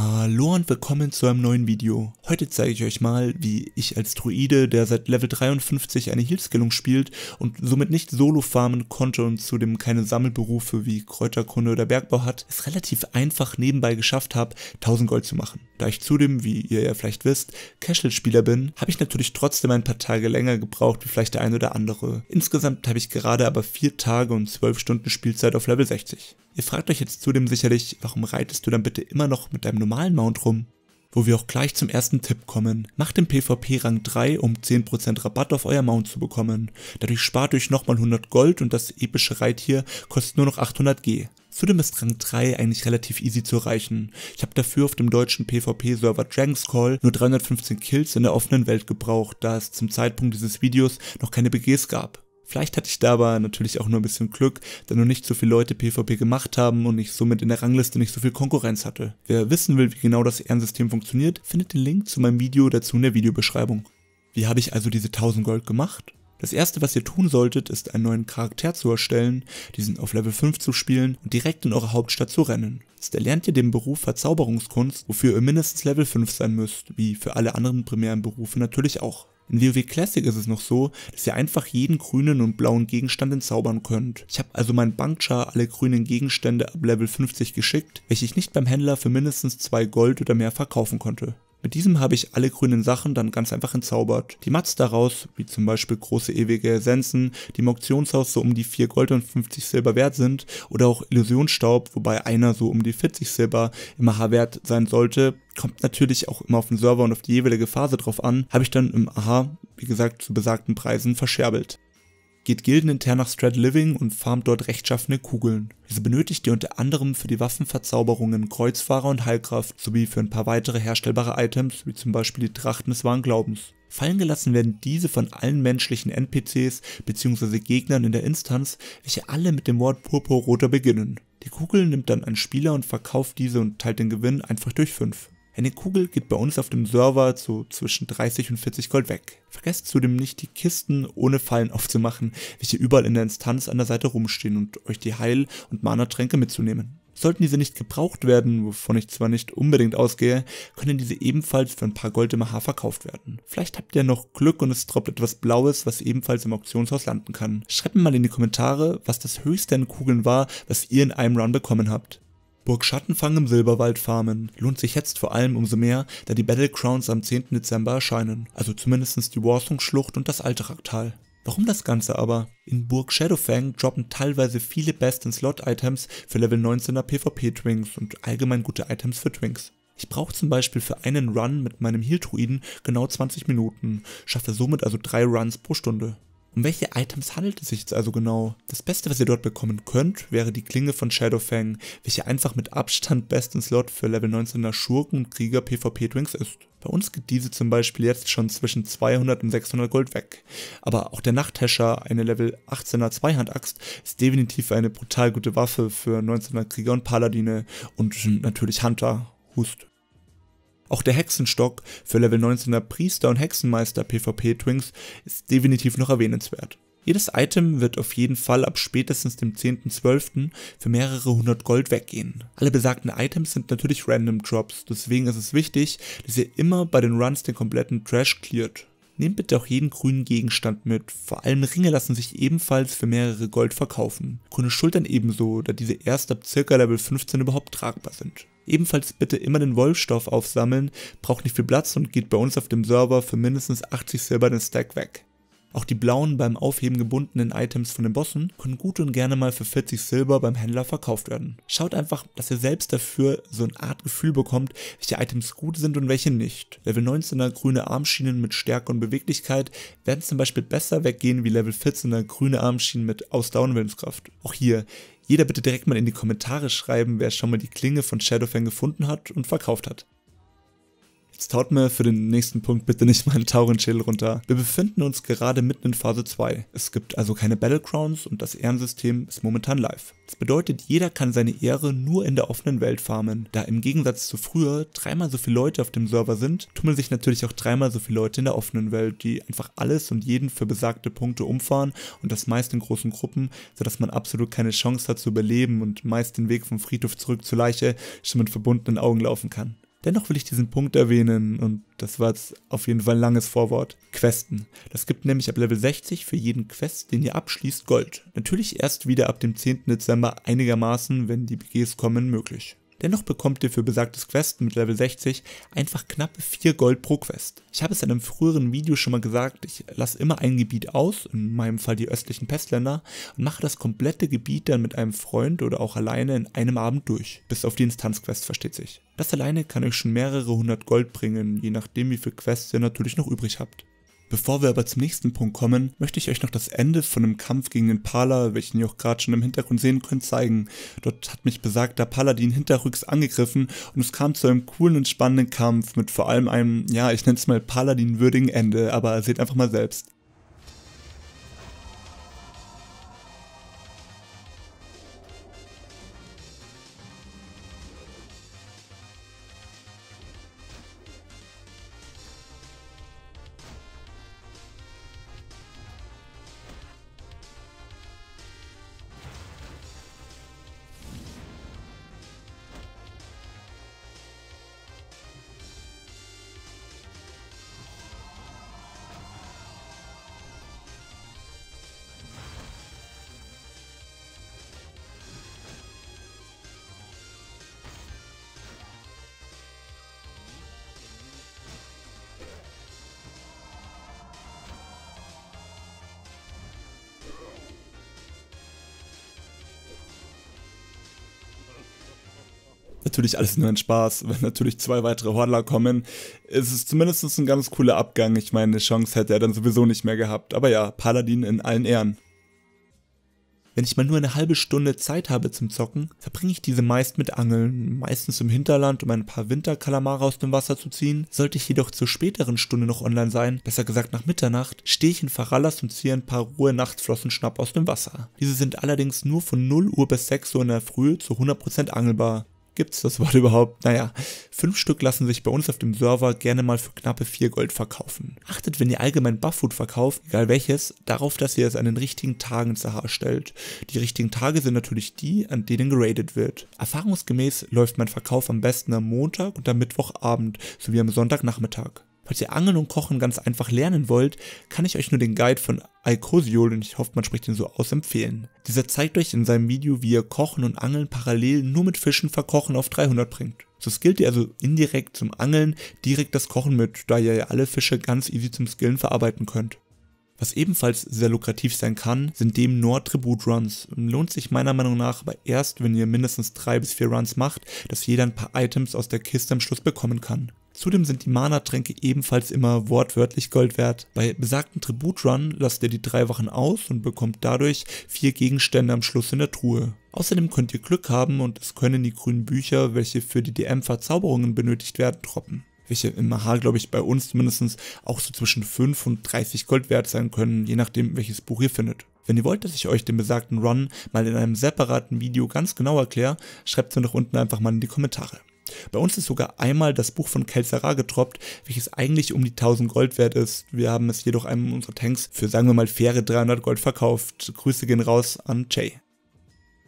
Hallo und willkommen zu einem neuen Video. Heute zeige ich euch mal, wie ich als Druide, der seit Level 53 eine Heal-Skillung spielt und somit nicht solo farmen konnte und zudem keine Sammelberufe wie Kräuterkunde oder Bergbau hat, es relativ einfach nebenbei geschafft habe, 1000 Gold zu machen. Da ich zudem, wie ihr ja vielleicht wisst, Cashel-Spieler bin, habe ich natürlich trotzdem ein paar Tage länger gebraucht wie vielleicht der ein oder andere. Insgesamt habe ich gerade aber 4 Tage und 12 Stunden Spielzeit auf Level 60. Ihr fragt euch jetzt zudem sicherlich, warum reitest du dann bitte immer noch mit deinem normalen Mount rum. Wo wir auch gleich zum ersten Tipp kommen. Macht den PvP Rang 3, um 10% Rabatt auf euer Mount zu bekommen. Dadurch spart euch nochmal 100 Gold und das epische Reittier kostet nur noch 800 G. Zudem ist Rang 3 eigentlich relativ easy zu erreichen. Ich habe dafür auf dem deutschen PvP-Server Dragon's Call nur 315 Kills in der offenen Welt gebraucht, da es zum Zeitpunkt dieses Videos noch keine BGs gab. Vielleicht hatte ich da aber natürlich auch nur ein bisschen Glück, da nur nicht so viele Leute PvP gemacht haben und ich somit in der Rangliste nicht so viel Konkurrenz hatte. Wer wissen will, wie genau das Ehrensystem funktioniert, findet den Link zu meinem Video dazu in der Videobeschreibung. Wie habe ich also diese 1000 Gold gemacht? Das erste, was ihr tun solltet, ist einen neuen Charakter zu erstellen, diesen auf Level 5 zu spielen und direkt in eure Hauptstadt zu rennen. Jetzt erlernt ihr den Beruf Verzauberungskunst, wofür ihr mindestens Level 5 sein müsst, wie für alle anderen primären Berufe natürlich auch. In WoW Classic ist es noch so, dass ihr einfach jeden grünen und blauen Gegenstand entzaubern könnt. Ich habe also meinen Bankchar alle grünen Gegenstände ab Level 50 geschickt, welche ich nicht beim Händler für mindestens 2 Gold oder mehr verkaufen konnte. Mit diesem habe ich alle grünen Sachen dann ganz einfach entzaubert. Die Mats daraus, wie zum Beispiel große ewige Essenzen, die im Auktionshaus so um die 4 Gold und 50 Silber wert sind, oder auch Illusionsstaub, wobei einer so um die 40 Silber im AHA wert sein sollte, kommt natürlich auch immer auf den Server und auf die jeweilige Phase drauf an, habe ich dann im AHA, wie gesagt, zu besagten Preisen verscherbelt geht gildenintern nach Strad Living und farmt dort rechtschaffene Kugeln. Diese benötigt ihr unter anderem für die Waffenverzauberungen Kreuzfahrer und Heilkraft sowie für ein paar weitere herstellbare Items, wie zum Beispiel die Trachten des wahren Glaubens. Fallen gelassen werden diese von allen menschlichen NPCs bzw. Gegnern in der Instanz, welche alle mit dem Wort Purpurroter beginnen. Die Kugel nimmt dann ein Spieler und verkauft diese und teilt den Gewinn einfach durch 5. Eine Kugel geht bei uns auf dem Server zu zwischen 30 und 40 Gold weg. Vergesst zudem nicht, die Kisten ohne Fallen aufzumachen, welche überall in der Instanz an der Seite rumstehen und euch die Heil- und Mana-Tränke mitzunehmen. Sollten diese nicht gebraucht werden, wovon ich zwar nicht unbedingt ausgehe, können diese ebenfalls für ein paar Gold im AH verkauft werden. Vielleicht habt ihr noch Glück und es droppt etwas Blaues, was ebenfalls im Auktionshaus landen kann. Schreibt mir mal in die Kommentare, was das höchste an Kugeln war, was ihr in einem Run bekommen habt. Burg Schattenfang im Silberwald farmen lohnt sich jetzt vor allem umso mehr, da die Battlegrounds am 10. Dezember erscheinen, also zumindest die Warsong-Schlucht und das Alteracktal. Warum das Ganze aber? In Burg Shadowfang droppen teilweise viele Best-in-Slot-Items für Level 19er PvP-Twinks und allgemein gute Items für Twinks. Ich brauche zum Beispiel für einen Run mit meinem Heal-Druiden genau 20 Minuten, schaffe somit also 3 Runs pro Stunde. Um welche Items handelt es sich jetzt also genau? Das Beste, was ihr dort bekommen könnt, wäre die Klinge von Shadowfang, welche einfach mit Abstand besten Slot für Level 19er Schurken und Krieger PvP Twinks ist. Bei uns geht diese zum Beispiel jetzt schon zwischen 200 und 600 Gold weg. Aber auch der Nachthäscher, eine Level 18er Zweihandaxt, ist definitiv eine brutal gute Waffe für 19er Krieger und Paladine und natürlich Hunter, Hust. Auch der Hexenstock für Level 19er Priester und Hexenmeister PvP-Twinks ist definitiv noch erwähnenswert. Jedes Item wird auf jeden Fall ab spätestens dem 10.12. für mehrere hundert Gold weggehen. Alle besagten Items sind natürlich Random Drops, deswegen ist es wichtig, dass ihr immer bei den Runs den kompletten Trash cleart. Nehmt bitte auch jeden grünen Gegenstand mit, vor allem Ringe lassen sich ebenfalls für mehrere Gold verkaufen. Grüne Schultern ebenso, da diese erst ab circa Level 15 überhaupt tragbar sind. Ebenfalls bitte immer den Wolfstoff aufsammeln, braucht nicht viel Platz und geht bei uns auf dem Server für mindestens 80 Silber den Stack weg. Auch die blauen beim Aufheben gebundenen Items von den Bossen können gut und gerne mal für 40 Silber beim Händler verkauft werden. Schaut einfach, dass ihr selbst dafür so eine Art Gefühl bekommt, welche Items gut sind und welche nicht. Level 19er grüne Armschienen mit Stärke und Beweglichkeit werden zum Beispiel besser weggehen wie Level 14er grüne Armschienen mit Ausdauer und Willenskraft. Auch hier, jeder bitte direkt mal in die Kommentare schreiben, wer schon mal die Klinge von Shadowfang gefunden hat und verkauft hat. Jetzt haut mir für den nächsten Punkt bitte nicht meinen Tauren-Schild runter. Wir befinden uns gerade mitten in Phase 2. Es gibt also keine Battlegrounds und das Ehrensystem ist momentan live. Das bedeutet, jeder kann seine Ehre nur in der offenen Welt farmen. Da im Gegensatz zu früher dreimal so viele Leute auf dem Server sind, tummeln sich natürlich auch dreimal so viele Leute in der offenen Welt, die einfach alles und jeden für besagte Punkte umfahren und das meist in großen Gruppen, sodass man absolut keine Chance hat zu überleben und meist den Weg vom Friedhof zurück zur Leiche schon mit verbundenen Augen laufen kann. Dennoch will ich diesen Punkt erwähnen und das war jetzt auf jeden Fall ein langes Vorwort. Questen. Das gibt nämlich ab Level 60 für jeden Quest, den ihr abschließt, Gold. Natürlich erst wieder ab dem 10. Dezember einigermaßen, wenn die BGs kommen, möglich. Dennoch bekommt ihr für besagtes Quest mit Level 60 einfach knappe 4 Gold pro Quest. Ich habe es in einem früheren Video schon mal gesagt, ich lasse immer ein Gebiet aus, in meinem Fall die östlichen Pestländer, und mache das komplette Gebiet dann mit einem Freund oder auch alleine in einem Abend durch. Bis auf die Instanzquest versteht sich. Das alleine kann euch schon mehrere hundert Gold bringen, je nachdem wie viel Quests ihr natürlich noch übrig habt. Bevor wir aber zum nächsten Punkt kommen, möchte ich euch noch das Ende von einem Kampf gegen den Pala, welchen ihr auch gerade schon im Hintergrund sehen könnt, zeigen. Dort hat mich besagter Paladin hinterrücks angegriffen und es kam zu einem coolen und spannenden Kampf mit vor allem einem, ja, ich nenne es mal Paladin-würdigen Ende, aber seht einfach mal selbst. Natürlich alles nur ein Spaß. Wenn natürlich zwei weitere Hordler kommen, ist es zumindest ein ganz cooler Abgang. Ich meine, eine Chance hätte er dann sowieso nicht mehr gehabt. Aber ja, Paladin in allen Ehren. Wenn ich mal nur eine halbe Stunde Zeit habe zum Zocken, verbringe ich diese meist mit Angeln, meistens im Hinterland, um ein paar Winterkalamare aus dem Wasser zu ziehen. Sollte ich jedoch zur späteren Stunde noch online sein, besser gesagt nach Mitternacht, stehe ich in Farallas und ziehe ein paar rohe Nachtflossenschnapp aus dem Wasser. Diese sind allerdings nur von 0 Uhr bis 6 Uhr in der Früh zu 100% angelbar. Gibt es das Wort überhaupt? Naja, fünf Stück lassen sich bei uns auf dem Server gerne mal für knappe 4 Gold verkaufen. Achtet, wenn ihr allgemein Bufffood verkauft, egal welches, darauf, dass ihr es an den richtigen Tagen zur Haar stellt. Die richtigen Tage sind natürlich die, an denen geradet wird. Erfahrungsgemäß läuft mein Verkauf am besten am Montag und am Mittwochabend sowie am Sonntagnachmittag. Falls ihr Angeln und Kochen ganz einfach lernen wollt, kann ich euch nur den Guide von Alcosiol und ich hoffe, man spricht ihn so aus, empfehlen. Dieser zeigt euch in seinem Video, wie ihr Kochen und Angeln parallel nur mit Fischen verkochen auf 300 bringt. So skillt ihr also indirekt zum Angeln, direkt das Kochen mit, da ihr ja alle Fische ganz easy zum Skillen verarbeiten könnt. Was ebenfalls sehr lukrativ sein kann, sind dem nur Tribute Runs. Lohnt sich meiner Meinung nach aber erst, wenn ihr mindestens 3-4 Runs macht, dass jeder ein paar Items aus der Kiste am Schluss bekommen kann. Zudem sind die Mana-Tränke ebenfalls immer wortwörtlich Gold wert. Bei besagten Tribut-Run lasst ihr die drei Wachen aus und bekommt dadurch vier Gegenstände am Schluss in der Truhe. Außerdem könnt ihr Glück haben und es können die grünen Bücher, welche für die DM-Verzauberungen benötigt werden, droppen welche im AHA, glaube ich, bei uns zumindest auch so zwischen 5 und 30 Gold wert sein können, je nachdem, welches Buch ihr findet. Wenn ihr wollt, dass ich euch den besagten Run mal in einem separaten Video ganz genau erkläre, schreibt es mir doch unten einfach mal in die Kommentare. Bei uns ist sogar einmal das Buch von Kelsara getroppt, welches eigentlich um die 1000 Gold wert ist. Wir haben es jedoch einem unserer Tanks für sagen wir mal faire 300 Gold verkauft. Grüße gehen raus an Jay.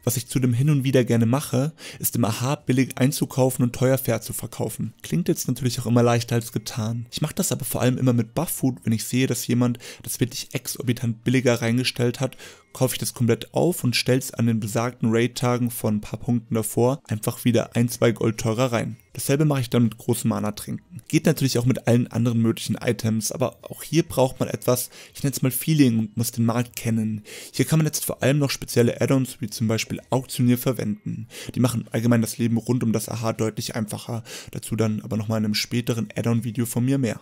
Was ich zudem hin und wieder gerne mache, ist im Aha billig einzukaufen und teuer fair zu verkaufen. Klingt jetzt natürlich auch immer leichter als getan. Ich mache das aber vor allem immer mit Buff Food, wenn ich sehe, dass jemand das wirklich exorbitant billiger reingestellt hat kaufe ich das komplett auf und stelle es an den besagten Raid-Tagen von ein paar Punkten davor einfach wieder ein, zwei Gold teurer rein. Dasselbe mache ich dann mit großen Mana-Trinken. Geht natürlich auch mit allen anderen möglichen Items, aber auch hier braucht man etwas, ich nenne es mal Feeling und muss den Markt kennen. Hier kann man jetzt vor allem noch spezielle Add-ons wie zum Beispiel Auktionier verwenden. Die machen allgemein das Leben rund um das AHA deutlich einfacher. Dazu dann aber nochmal in einem späteren Add-on-Video von mir mehr.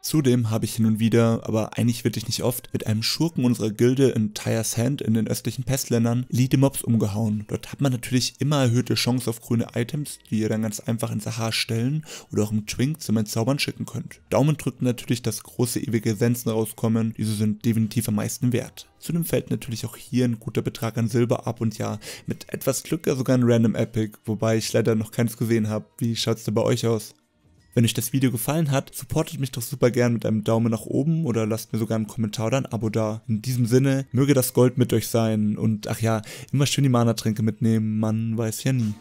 Zudem habe ich hin und wieder, aber eigentlich wirklich nicht oft, mit einem Schurken unserer Gilde in Tyre Sand in den östlichen Pestländern Elite Mobs umgehauen. Dort hat man natürlich immer erhöhte Chancen auf grüne Items, die ihr dann ganz einfach in Sahar stellen oder auch im Twink zu meinen Zaubern schicken könnt. Daumen drücken natürlich, dass große ewige Sensen rauskommen, diese sind definitiv am meisten wert. Zudem fällt natürlich auch hier ein guter Betrag an Silber ab und ja, mit etwas Glück ja sogar ein Random Epic, wobei ich leider noch keins gesehen habe. Wie schaut's denn bei euch aus? Wenn euch das Video gefallen hat, supportet mich doch super gern mit einem Daumen nach oben oder lasst mir sogar einen Kommentar oder ein Abo da. In diesem Sinne, möge das Gold mit euch sein und ach ja, immer schön die Mana-Tränke mitnehmen, man weiß ja nie.